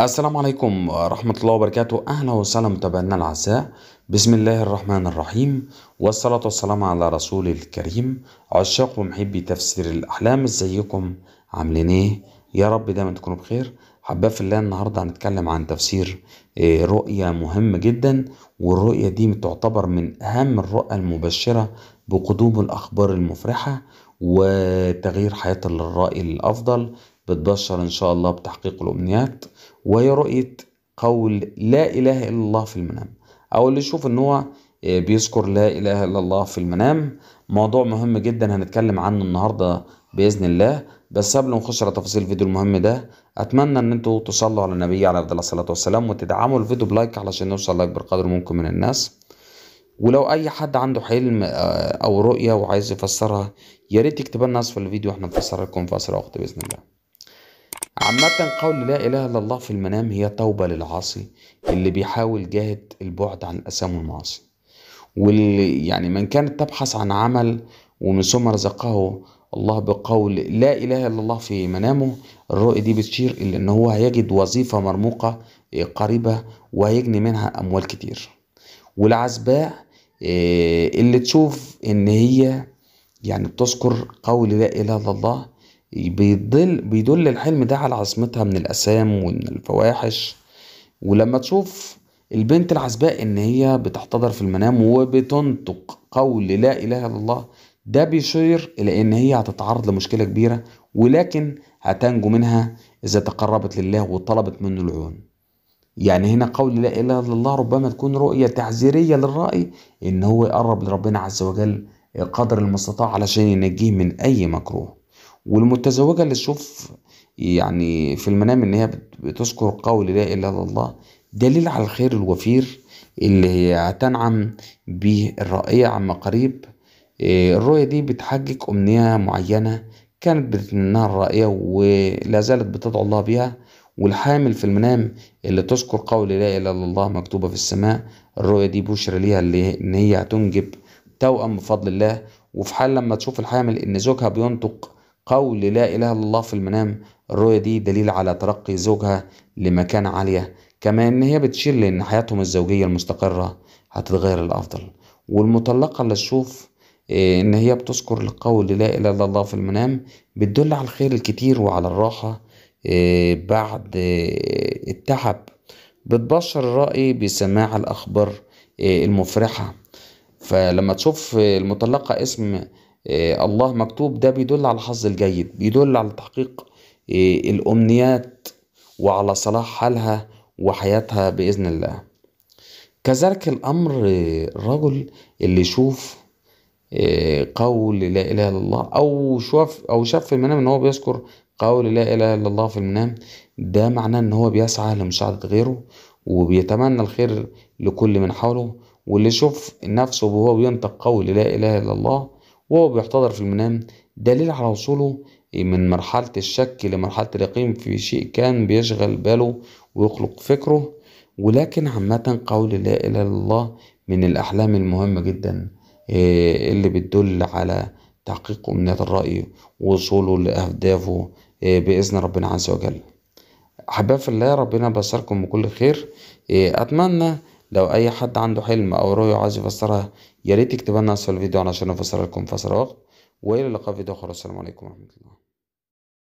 السلام عليكم ورحمة الله وبركاته أهلا وسهلا متابعينا الأعزاء بسم الله الرحمن الرحيم والصلاة والسلام على رسول الكريم عشاق ومحبي تفسير الأحلام ازيكم عاملين ايه يا رب دايما تكونوا بخير احباب في الله النهارده هنتكلم عن تفسير آه، رؤيه مهم جدا والرؤيه دي تعتبر من اهم الرؤى المبشره بقدوم الاخبار المفرحه وتغيير حياه الرأي الأفضل بتبشر ان شاء الله بتحقيق الامنيات وهي رؤيه قول لا اله الا الله في المنام او اللي يشوف ان هو آه، بيذكر لا اله الا الله في المنام موضوع مهم جدا هنتكلم عنه النهارده باذن الله بس قبل ما نخش على تفاصيل الفيديو المهم ده اتمنى ان انتوا تصلوا على النبي عليه افضل الصلاه والسلام وتدعموا الفيديو بلايك علشان نوصل لاكبر قدر ممكن من الناس ولو اي حد عنده حلم آه، او رؤيه وعايز يفسرها يا ريت تكتبها لنا في الفيديو احنا نفسرها لكم في اسرع وقت باذن الله عامة قول لا إله إلا الله في المنام هي توبة للعاصي اللي بيحاول جاهد البعد عن الاثام والمعاصي واللي يعني من كانت تبحث عن عمل ومن ثم رزقه الله بقول لا إله إلا الله في منامه الرؤية دي بتشير إلى إن هو هيجد وظيفة مرموقة إيه، قريبة وهيجني منها أموال كتير والعزباء إيه، اللي تشوف إن هي يعني بتذكر قول لا إله إلا الله بيدل بيدل الحلم ده على عصمتها من الأسام ومن الفواحش ولما تشوف البنت العزباء إن هي بتحتضر في المنام وبتنطق قول لا إله إلا الله ده بيشير إلى إن هي هتتعرض لمشكلة كبيرة ولكن هتنجو منها إذا تقربت لله وطلبت منه العون. يعني هنا قول لا إله إلا الله ربما تكون رؤية تعذيرية للرأي إن هو يقرب لربنا عز وجل قدر المستطاع علشان ينجيه من أي مكروه والمتزوجة اللي تشوف يعني في المنام إن هي بتذكر قول لا إله إلا الله دليل على الخير الوفير اللي هتنعم به الرائية عما قريب إيه، الرؤية دي بتحقق أمنية معينة كانت بتتمناها الرائية ولا زالت بتدعو الله بها والحامل في المنام اللي تذكر قول لا إله إلا الله مكتوبة في السماء الرؤية دي بشرى ليها اللي إن هي هتنجب توأم بفضل الله وفي حال لما تشوف الحامل إن زوجها بينطق قول لا إله إلا الله في المنام الرؤية دي دليل على ترقي زوجها لمكانة عالية كما إن هي بتشير لإن حياتهم الزوجية المستقرة هتتغير للأفضل والمطلقة اللي تشوف إيه، إن هي بتذكر القول لا إله إلا الله في المنام بتدل على الخير الكتير وعلى الراحة إيه، بعد إيه، التعب بتبشر الرأي بسماع الأخبار المفرحة فلما تشوف المطلقة اسم الله مكتوب ده بيدل على الحظ الجيد بيدل على تحقيق الأمنيات وعلى صلاح حالها وحياتها بإذن الله كذلك الأمر الرجل اللي يشوف قول لا اله الا الله او شاف او شاف في المنام ان هو بيذكر قول لا اله الا الله في المنام ده معناه ان هو بيسعى لمساعدة غيره وبيتمنى الخير لكل من حوله واللي يشوف نفسه وهو بينطق قول لا اله الا الله وهو بيحتضر في المنام دليل على وصوله من مرحلة الشك لمرحلة اليقين في شيء كان بيشغل باله ويخلق فكره ولكن عامة قول لا إله إلا الله من الأحلام المهمة جدا إيه، اللي بتدل على تحقيق أمنيات الرأي ووصوله لأهدافه إيه، بإذن ربنا عز وجل أحبائي في الله ربنا بشركم بكل خير إيه، أتمنى لو أي حد عنده حلم أو رؤية عايز يفسرها يا ريت لنا أسفل الفيديو علشان أفسرها لكم أسرع وقت وإلى اللقاء في فيديو آخر السلام عليكم ورحمة الله